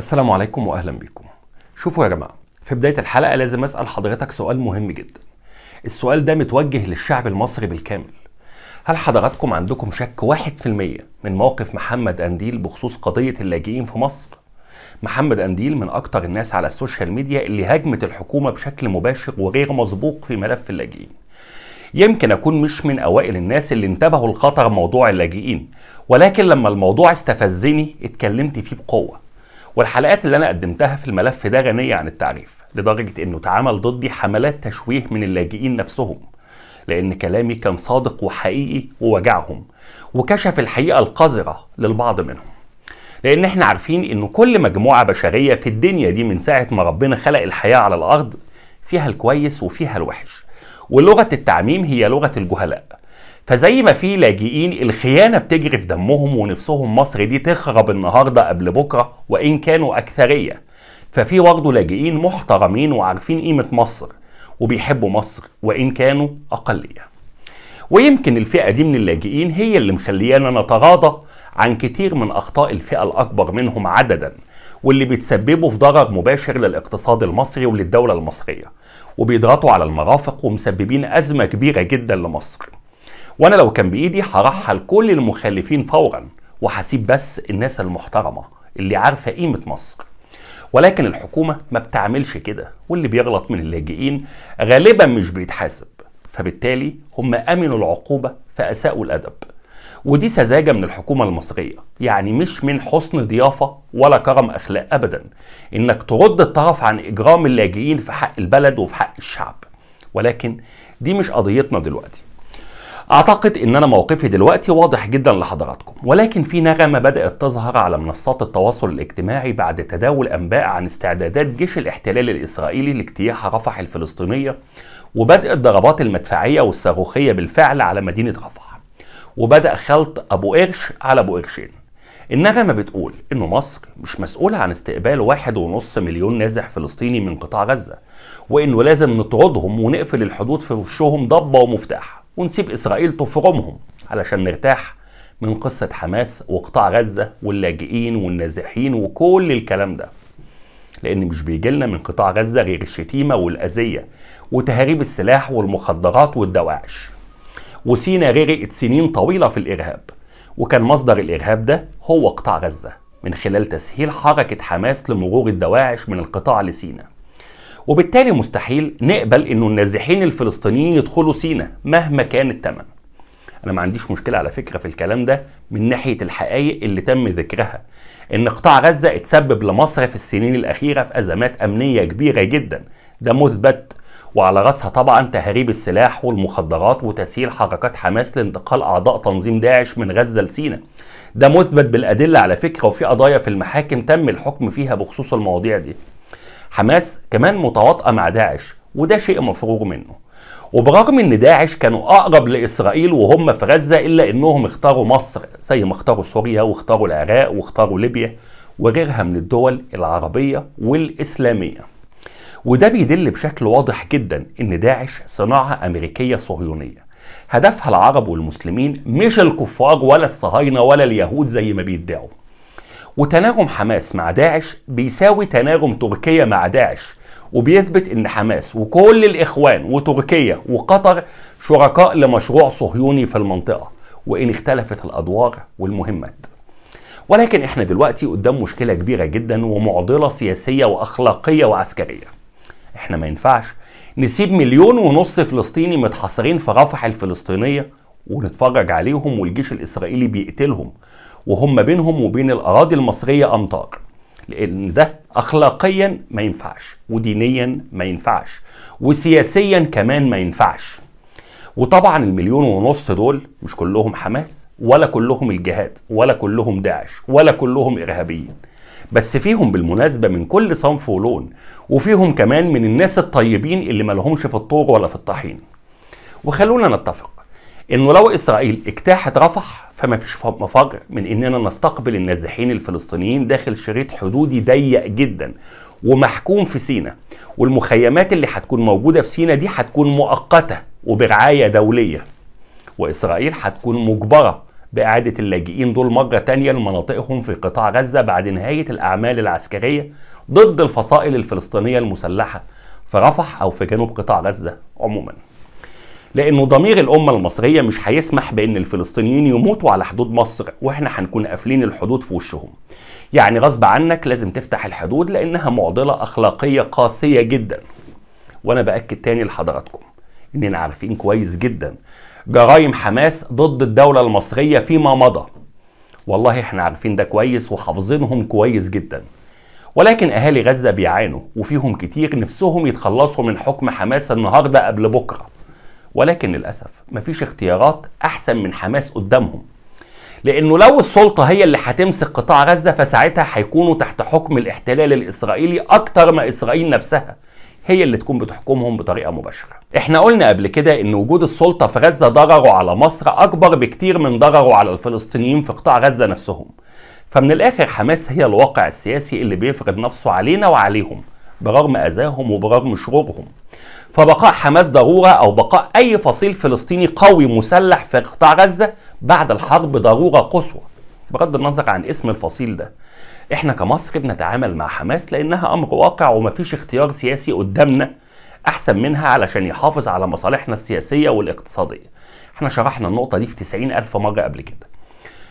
السلام عليكم واهلا بيكم شوفوا يا جماعه في بدايه الحلقه لازم اسال حضرتك سؤال مهم جدا السؤال ده متوجه للشعب المصري بالكامل هل حضراتكم عندكم شك 1% من موقف محمد انديل بخصوص قضيه اللاجئين في مصر محمد انديل من اكتر الناس على السوشيال ميديا اللي هاجمت الحكومه بشكل مباشر وغير مسبوق في ملف اللاجئين يمكن اكون مش من اوائل الناس اللي انتبهوا لخطر موضوع اللاجئين ولكن لما الموضوع استفزني اتكلمت فيه بقوه والحلقات اللي انا قدمتها في الملف ده غنيه عن التعريف لدرجه انه اتعمل ضدي حملات تشويه من اللاجئين نفسهم لان كلامي كان صادق وحقيقي ووجعهم وكشف الحقيقه القذره للبعض منهم لان احنا عارفين ان كل مجموعه بشريه في الدنيا دي من ساعه ما ربنا خلق الحياه على الارض فيها الكويس وفيها الوحش ولغه التعميم هي لغه الجهلاء فزي ما في لاجئين الخيانه بتجري في دمهم ونفسهم مصر دي تخرب النهارده قبل بكره وان كانوا اكثريه ففي برضه لاجئين محترمين وعارفين قيمه مصر وبيحبوا مصر وان كانوا اقليه ويمكن الفئه دي من اللاجئين هي اللي مخليانا نتغاضى عن كتير من اخطاء الفئه الاكبر منهم عددا واللي بيتسببوا في ضرر مباشر للاقتصاد المصري وللدوله المصريه وبيضغطوا على المرافق ومسببين ازمه كبيره جدا لمصر وانا لو كان بايدي هرحل كل المخالفين فورا وهسيب بس الناس المحترمه اللي عارفه قيمه مصر ولكن الحكومه ما بتعملش كده واللي بيغلط من اللاجئين غالبا مش بيتحاسب فبالتالي هم امنوا العقوبه فاساءوا الادب ودي سذاجة من الحكومة المصرية يعني مش من حسن ضيافة ولا كرم أخلاق أبدا إنك ترد الطرف عن إجرام اللاجئين في حق البلد وفي حق الشعب ولكن دي مش قضيتنا دلوقتي اعتقد ان انا موقفي دلوقتي واضح جدا لحضراتكم ولكن في نغمه بدات تظهر على منصات التواصل الاجتماعي بعد تداول انباء عن استعدادات جيش الاحتلال الاسرائيلي لاجتياح رفح الفلسطينيه وبدأ الضربات المدفعيه والصاروخيه بالفعل على مدينه رفح وبدا خلط ابو قرش على ابو قرشين النغمة بتقول إن مصر مش مسؤولة عن استقبال واحد ونص مليون نازح فلسطيني من قطاع غزة وإنه لازم نطردهم ونقفل الحدود في وشهم ضبة ومفتاح ونسيب إسرائيل تفرمهم علشان نرتاح من قصة حماس وقطاع غزة واللاجئين والنازحين وكل الكلام ده لأن مش بيجيلنا من قطاع غزة غير الشتيمة والأذية وتهريب السلاح والمخدرات والدواعش وسينا غرقت سنين طويلة في الإرهاب وكان مصدر الإرهاب ده هو قطاع غزة من خلال تسهيل حركة حماس لمرور الدواعش من القطاع لسينا وبالتالي مستحيل نقبل انه النازحين الفلسطينيين يدخلوا سينا مهما كان الثمن انا ما عنديش مشكله على فكره في الكلام ده من ناحيه الحقائق اللي تم ذكرها ان قطاع غزه اتسبب لمصر في السنين الاخيره في ازمات امنيه كبيره جدا ده مثبت وعلى راسها طبعا تهريب السلاح والمخدرات وتسهيل حركات حماس لانتقال اعضاء تنظيم داعش من غزه لسينا ده مثبت بالادله على فكره وفي قضايا في المحاكم تم الحكم فيها بخصوص المواضيع دي حماس كمان متواطئه مع داعش وده شيء مفروغ منه وبرغم ان داعش كانوا اقرب لاسرائيل وهم في غزه الا انهم اختاروا مصر زي ما اختاروا سوريا واختاروا العراق واختاروا ليبيا وغيرها من الدول العربيه والاسلاميه وده بيدل بشكل واضح جدا ان داعش صناعه امريكيه صهيونيه هدفها العرب والمسلمين مش الكفار ولا الصهاينه ولا اليهود زي ما بيدعوا وتناغم حماس مع داعش بيساوي تناغم تركيا مع داعش وبيثبت ان حماس وكل الاخوان وتركيا وقطر شركاء لمشروع صهيوني في المنطقه وان اختلفت الادوار والمهمات ولكن احنا دلوقتي قدام مشكله كبيره جدا ومعضله سياسيه واخلاقيه وعسكريه احنا ما ينفعش نسيب مليون ونص فلسطيني متحصرين في رفح الفلسطينيه ونتفرج عليهم والجيش الاسرائيلي بيقتلهم وهم بينهم وبين الاراضي المصريه امطار لان ده اخلاقيا ما ينفعش ودينيا ما ينفعش وسياسيا كمان ما ينفعش وطبعا المليون ونص دول مش كلهم حماس ولا كلهم الجهاد ولا كلهم داعش ولا كلهم ارهابيين بس فيهم بالمناسبه من كل صنف ولون وفيهم كمان من الناس الطيبين اللي مالهمش في الطور ولا في الطحين وخلونا نتفق انه لو اسرائيل اجتاحت رفح فما فيش مفر من اننا نستقبل النازحين الفلسطينيين داخل شريط حدودي ضيق جدا ومحكوم في سينا والمخيمات اللي هتكون موجوده في سينا دي هتكون مؤقته وبرعايه دوليه واسرائيل هتكون مجبره باعاده اللاجئين دول مره تانيه لمناطقهم في قطاع غزه بعد نهايه الاعمال العسكريه ضد الفصائل الفلسطينيه المسلحه في رفح او في جنوب قطاع غزه عموما لانه ضمير الامه المصريه مش هيسمح بان الفلسطينيين يموتوا على حدود مصر واحنا هنكون قافلين الحدود في وشهم يعني غصب عنك لازم تفتح الحدود لانها معضله اخلاقيه قاسيه جدا وانا باكد تاني لحضراتكم اننا عارفين كويس جدا جرائم حماس ضد الدوله المصريه فيما مضى والله احنا عارفين ده كويس وحافظينهم كويس جدا ولكن اهالي غزه بيعانوا وفيهم كتير نفسهم يتخلصوا من حكم حماس النهارده قبل بكره ولكن للأسف مفيش اختيارات أحسن من حماس قدامهم لأنه لو السلطة هي اللي هتمسك قطاع غزة فساعتها هيكونوا تحت حكم الاحتلال الإسرائيلي أكتر ما إسرائيل نفسها هي اللي تكون بتحكمهم بطريقة مباشرة احنا قلنا قبل كده ان وجود السلطة في غزة ضرره على مصر اكبر بكتير من ضرره على الفلسطينيين في قطاع غزة نفسهم فمن الاخر حماس هي الواقع السياسي اللي بيفرض نفسه علينا وعليهم برغم اذاهم وبرغم شرورهم فبقاء حماس ضروره او بقاء اي فصيل فلسطيني قوي مسلح في قطاع غزه بعد الحرب ضروره قصوى بغض النظر عن اسم الفصيل ده احنا كمصر بنتعامل مع حماس لانها امر واقع ومفيش اختيار سياسي قدامنا احسن منها علشان يحافظ على مصالحنا السياسيه والاقتصاديه احنا شرحنا النقطه دي في 90 الف مره قبل كده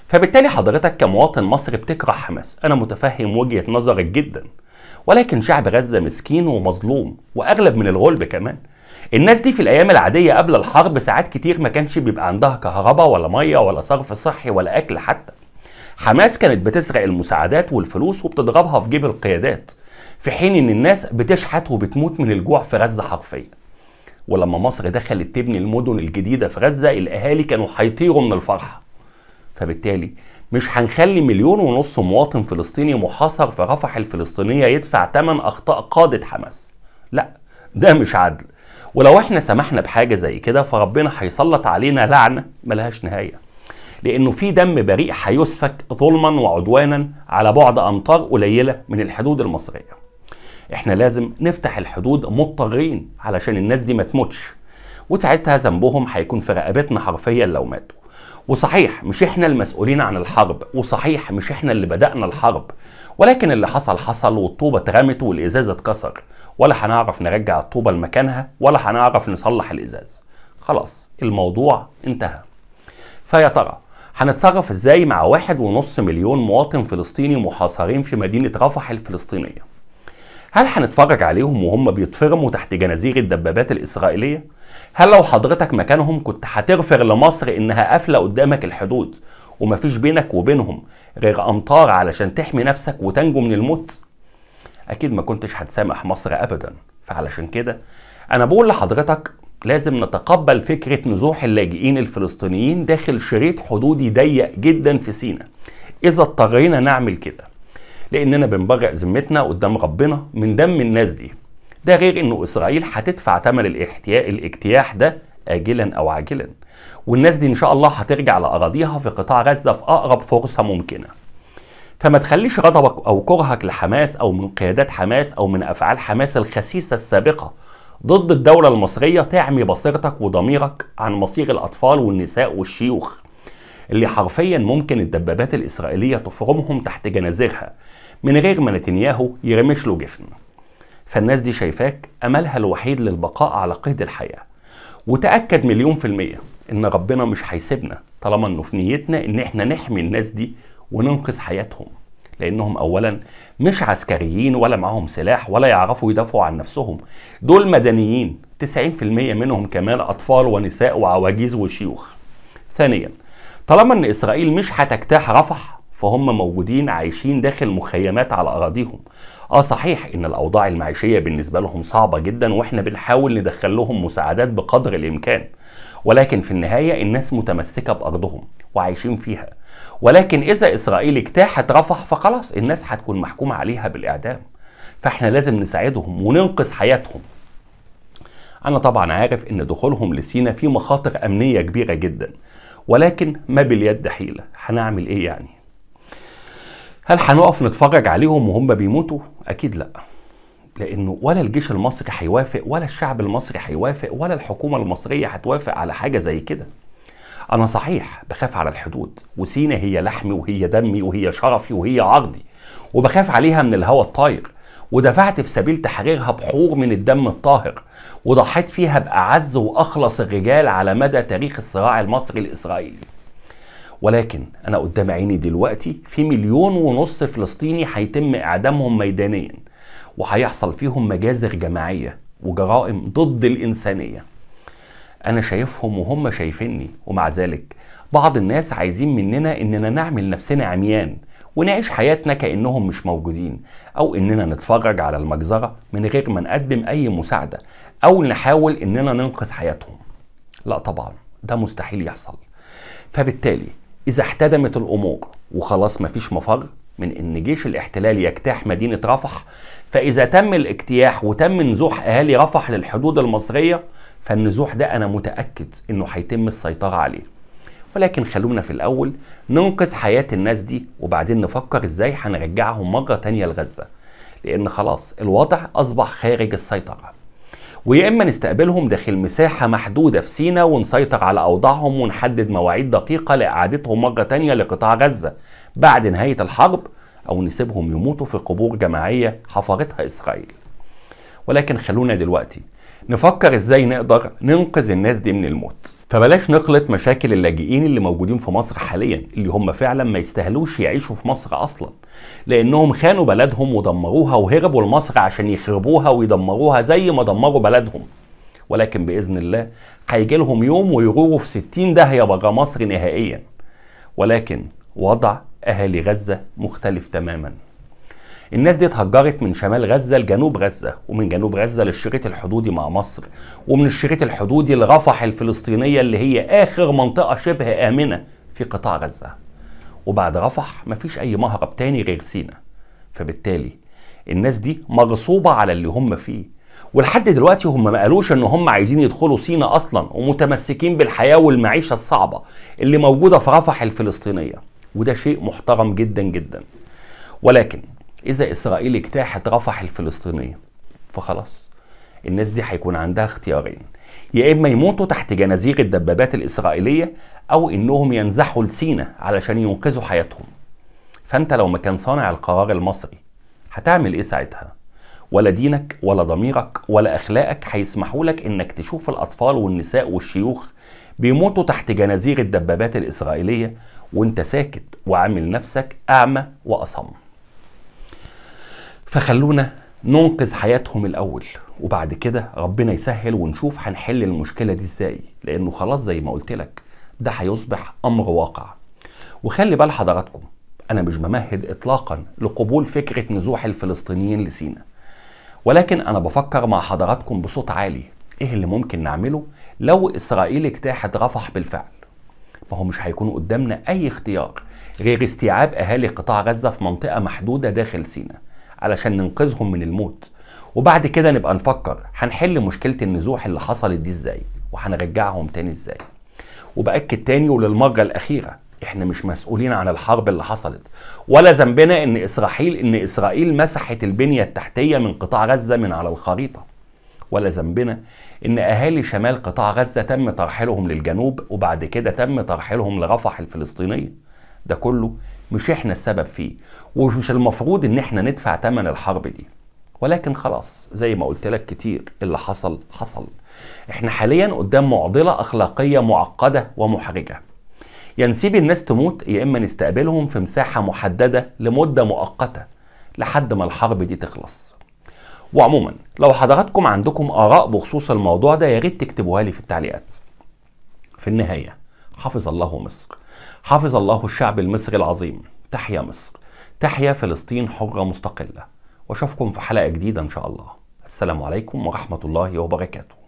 فبالتالي حضرتك كمواطن مصري بتكره حماس انا متفهم وجهه نظرك جدا ولكن شعب غزة مسكين ومظلوم وأغلب من الغلب كمان الناس دي في الأيام العادية قبل الحرب ساعات كتير ما كانش بيبقى عندها كهرباء ولا مية ولا صرف صحي ولا أكل حتى حماس كانت بتسرق المساعدات والفلوس وبتضربها في جيب القيادات في حين ان الناس بتشحت وبتموت من الجوع في غزة حرفيا ولما مصر دخلت تبني المدن الجديدة في غزة الأهالي كانوا هيطيروا من الفرحة فبالتالي مش هنخلي مليون ونص مواطن فلسطيني محاصر في رفح الفلسطينيه يدفع ثمن اخطاء قاده حماس لا ده مش عدل ولو احنا سمحنا بحاجه زي كده فربنا هيسلط علينا لعنه ملهاش نهايه لانه في دم بريء هيسفك ظلما وعدوانا على بعد امتار قليله من الحدود المصريه احنا لازم نفتح الحدود مضطرين علشان الناس دي ما تموتش وساعتها ذنبهم هيكون في رقبتنا حرفيا لو ماتوا وصحيح مش احنا المسؤولين عن الحرب وصحيح مش احنا اللي بدأنا الحرب ولكن اللي حصل حصل والطوبة اترمت والإزاز اتكسر ولا هنعرف نرجع الطوبة لمكانها ولا هنعرف نصلح الإزاز خلاص الموضوع انتهى فيا ترى هنتصرف ازاي مع واحد ونص مليون مواطن فلسطيني محاصرين في مدينة رفح الفلسطينية هل هنتفرج عليهم وهم بيتفرموا تحت جنازير الدبابات الإسرائيلية؟ هل لو حضرتك مكانهم كنت هتغفر لمصر إنها قافلة قدامك الحدود ومفيش بينك وبينهم غير أمطار علشان تحمي نفسك وتنجو من الموت؟ أكيد ما كنتش هتسامح مصر أبدا فعلشان كده أنا بقول لحضرتك لازم نتقبل فكرة نزوح اللاجئين الفلسطينيين داخل شريط حدودي ضيق جدا في سينا إذا اضطرينا نعمل كده لاننا بنبرئ ذمتنا قدام ربنا من دم الناس دي ده غير انه اسرائيل هتدفع ثمن الاجتياح ده اجلا او عاجلا والناس دي ان شاء الله هترجع لاراضيها في قطاع غزه في اقرب فرصه ممكنه فما تخليش غضبك او كرهك لحماس او من قيادات حماس او من افعال حماس الخسيسه السابقه ضد الدولة المصرية تعمي بصيرتك وضميرك عن مصير الأطفال والنساء والشيوخ اللي حرفيا ممكن الدبابات الإسرائيلية تفرمهم تحت جنازيرها من غير ما نتنياهو يرمش له جفن فالناس دي شايفاك أملها الوحيد للبقاء على قيد الحياة وتأكد مليون في المية إن ربنا مش هيسيبنا طالما إنه في نيتنا إن إحنا نحمي الناس دي وننقذ حياتهم لأنهم أولا مش عسكريين ولا معاهم سلاح ولا يعرفوا يدافعوا عن نفسهم دول مدنيين 90% منهم كمان أطفال ونساء وعواجيز وشيوخ ثانيا طالما ان اسرائيل مش هتجتاح رفح فهم موجودين عايشين داخل مخيمات على اراضيهم اه صحيح ان الاوضاع المعيشيه بالنسبه لهم صعبه جدا واحنا بنحاول ندخل لهم مساعدات بقدر الامكان ولكن في النهايه الناس متمسكه بارضهم وعايشين فيها ولكن اذا اسرائيل اجتاحت رفح فخلاص الناس هتكون محكومه عليها بالاعدام فاحنا لازم نساعدهم وننقذ حياتهم انا طبعا عارف ان دخولهم لسينا فيه مخاطر امنيه كبيره جدا ولكن ما باليد حيلة هنعمل ايه يعني هل هنقف نتفرج عليهم وهم بيموتوا اكيد لا لانه ولا الجيش المصري هيوافق ولا الشعب المصري هيوافق ولا الحكومه المصريه هتوافق على حاجه زي كده انا صحيح بخاف على الحدود وسينا هي لحمي وهي دمي وهي شرفي وهي عرضي وبخاف عليها من الهوى الطاير ودفعت في سبيل تحريرها بحور من الدم الطاهر وضحيت فيها بأعز وأخلص الرجال على مدى تاريخ الصراع المصري الإسرائيلي ولكن أنا قدام عيني دلوقتي في مليون ونص فلسطيني هيتم إعدامهم ميدانيا وهيحصل فيهم مجازر جماعية وجرائم ضد الإنسانية أنا شايفهم وهم شايفيني ومع ذلك بعض الناس عايزين مننا إننا نعمل نفسنا عميان ونعيش حياتنا كأنهم مش موجودين أو إننا نتفرج على المجزرة من غير ما نقدم أي مساعدة أو نحاول إننا ننقذ حياتهم لا طبعا ده مستحيل يحصل فبالتالي إذا احتدمت الأمور وخلاص مفيش مفر من إن جيش الاحتلال يجتاح مدينة رفح فإذا تم الاجتياح وتم نزوح أهالي رفح للحدود المصرية فالنزوح ده أنا متأكد إنه هيتم السيطرة عليه ولكن خلونا في الأول ننقذ حياة الناس دي وبعدين نفكر إزاي هنرجعهم مرة تانية لغزة لأن خلاص الوضع أصبح خارج السيطرة ويا إما نستقبلهم داخل مساحة محدودة في سينا ونسيطر على أوضاعهم ونحدد مواعيد دقيقة لإعادتهم مرة تانية لقطاع غزة بعد نهاية الحرب أو نسيبهم يموتوا في قبور جماعية حفرتها إسرائيل ولكن خلونا دلوقتي نفكر ازاي نقدر ننقذ الناس دي من الموت فبلاش نخلط مشاكل اللاجئين اللي موجودين في مصر حاليا اللي هم فعلا ما يستاهلوش يعيشوا في مصر اصلا لانهم خانوا بلدهم ودمروها وهربوا لمصر عشان يخربوها ويدمروها زي ما دمروا بلدهم ولكن باذن الله هيجي لهم يوم ويغوروا في 60 داهيه بره مصر نهائيا ولكن وضع اهالي غزه مختلف تماما الناس دي اتهجرت من شمال غزه لجنوب غزه ومن جنوب غزه للشريط الحدودي مع مصر ومن الشريط الحدودي لرفح الفلسطينيه اللي هي اخر منطقه شبه امنه في قطاع غزه وبعد رفح مفيش اي مهرب تاني غير سينا فبالتالي الناس دي مغصوبه على اللي هم فيه ولحد دلوقتي هم ما قالوش ان هم عايزين يدخلوا سينا اصلا ومتمسكين بالحياه والمعيشه الصعبه اللي موجوده في رفح الفلسطينيه وده شيء محترم جدا جدا ولكن إذا إسرائيل اجتاحت رفح الفلسطينية فخلاص الناس دي هيكون عندها اختيارين يا إما يموتوا تحت جنازير الدبابات الإسرائيلية أو إنهم ينزحوا لسينا علشان ينقذوا حياتهم فأنت لو مكان صانع القرار المصري هتعمل إيه ساعتها؟ ولا دينك ولا ضميرك ولا أخلاقك هيسمحوا لك إنك تشوف الأطفال والنساء والشيوخ بيموتوا تحت جنازير الدبابات الإسرائيلية وانت ساكت وعامل نفسك أعمى وأصم فخلونا ننقذ حياتهم الاول وبعد كده ربنا يسهل ونشوف هنحل المشكله دي ازاي لانه خلاص زي ما قلت لك ده هيصبح امر واقع وخلي بال حضراتكم انا مش بمهد اطلاقا لقبول فكره نزوح الفلسطينيين لسينا ولكن انا بفكر مع حضراتكم بصوت عالي ايه اللي ممكن نعمله لو اسرائيل اجتاحت رفح بالفعل ما هو مش هيكون قدامنا اي اختيار غير استيعاب اهالي قطاع غزه في منطقه محدوده داخل سينا علشان ننقذهم من الموت وبعد كده نبقى نفكر هنحل مشكله النزوح اللي حصلت دي ازاي وهنرجعهم تاني ازاي وباكد تاني وللمره الاخيره احنا مش مسؤولين عن الحرب اللي حصلت ولا ذنبنا ان اسرائيل ان اسرائيل مسحت البنيه التحتيه من قطاع غزه من على الخريطه ولا ذنبنا ان اهالي شمال قطاع غزه تم ترحيلهم للجنوب وبعد كده تم ترحيلهم لرفح الفلسطينيه ده كله مش احنا السبب فيه ومش المفروض ان احنا ندفع ثمن الحرب دي ولكن خلاص زي ما قلت لك كتير اللي حصل حصل احنا حاليا قدام معضلة اخلاقية معقدة ومحرجة ينسيب الناس تموت يا اما نستقبلهم في مساحة محددة لمدة مؤقتة لحد ما الحرب دي تخلص وعموما لو حضراتكم عندكم اراء بخصوص الموضوع ده يا ريت تكتبوها لي في التعليقات في النهاية حفظ الله مصر حفظ الله الشعب المصري العظيم تحيا مصر تحيا فلسطين حرة مستقلة واشوفكم في حلقة جديدة ان شاء الله السلام عليكم ورحمة الله وبركاته